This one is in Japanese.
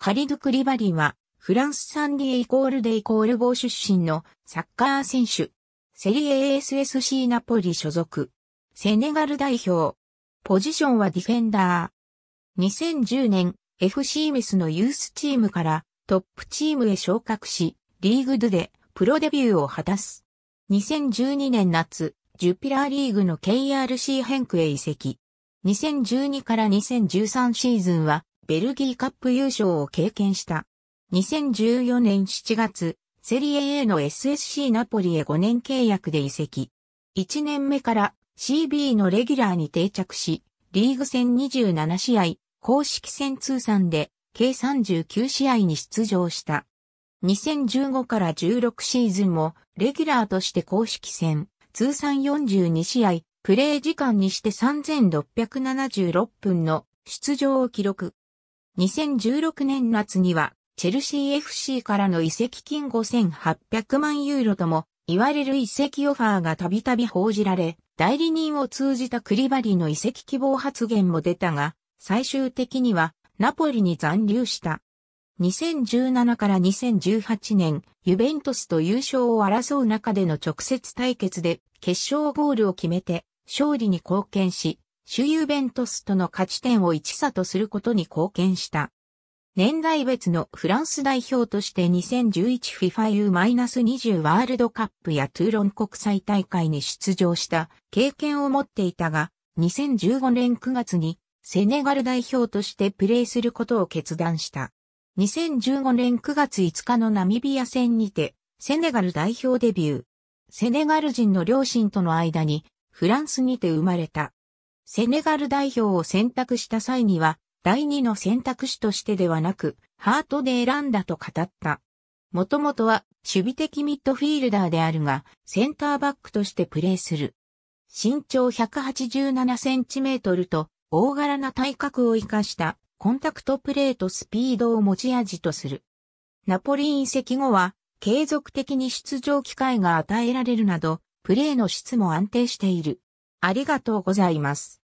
カリド・クリバリは、フランスサンディイコールデイコールボー出身のサッカー選手。セリエ ASSC ナポリ所属。セネガル代表。ポジションはディフェンダー。2010年、FC メスのユースチームからトップチームへ昇格し、リーグドでプロデビューを果たす。2012年夏、ジュピラーリーグの KRC ヘンクへ移籍。2012から2013シーズンはベルギーカップ優勝を経験した。2014年7月、セリエ A の SSC ナポリへ5年契約で移籍。1年目から CB のレギュラーに定着し、リーグ戦27試合、公式戦通算で計39試合に出場した。2015から16シーズンもレギュラーとして公式戦、通算42試合、プレー時間にして3676分の出場を記録。2016年夏には、チェルシー FC からの移籍金5800万ユーロとも、言われる移籍オファーがたびたび報じられ、代理人を通じたクリバリの移籍希望発言も出たが、最終的にはナポリに残留した。2017から2018年、ユベントスと優勝を争う中での直接対決で決勝ゴールを決めて勝利に貢献し、主ユベントスとの勝ち点を1差とすることに貢献した。年代別のフランス代表として 2011FIFA U-20 ワールドカップやトゥーロン国際大会に出場した経験を持っていたが、2015年9月にセネガル代表としてプレーすることを決断した。2015年9月5日のナミビア戦にて、セネガル代表デビュー。セネガル人の両親との間に、フランスにて生まれた。セネガル代表を選択した際には、第二の選択肢としてではなく、ハートで選んだと語った。もともとは守備的ミッドフィールダーであるが、センターバックとしてプレーする。身長187センチメートルと大柄な体格を活かしたコンタクトプレーとスピードを持ち味とする。ナポリ移籍後は継続的に出場機会が与えられるなど、プレーの質も安定している。ありがとうございます。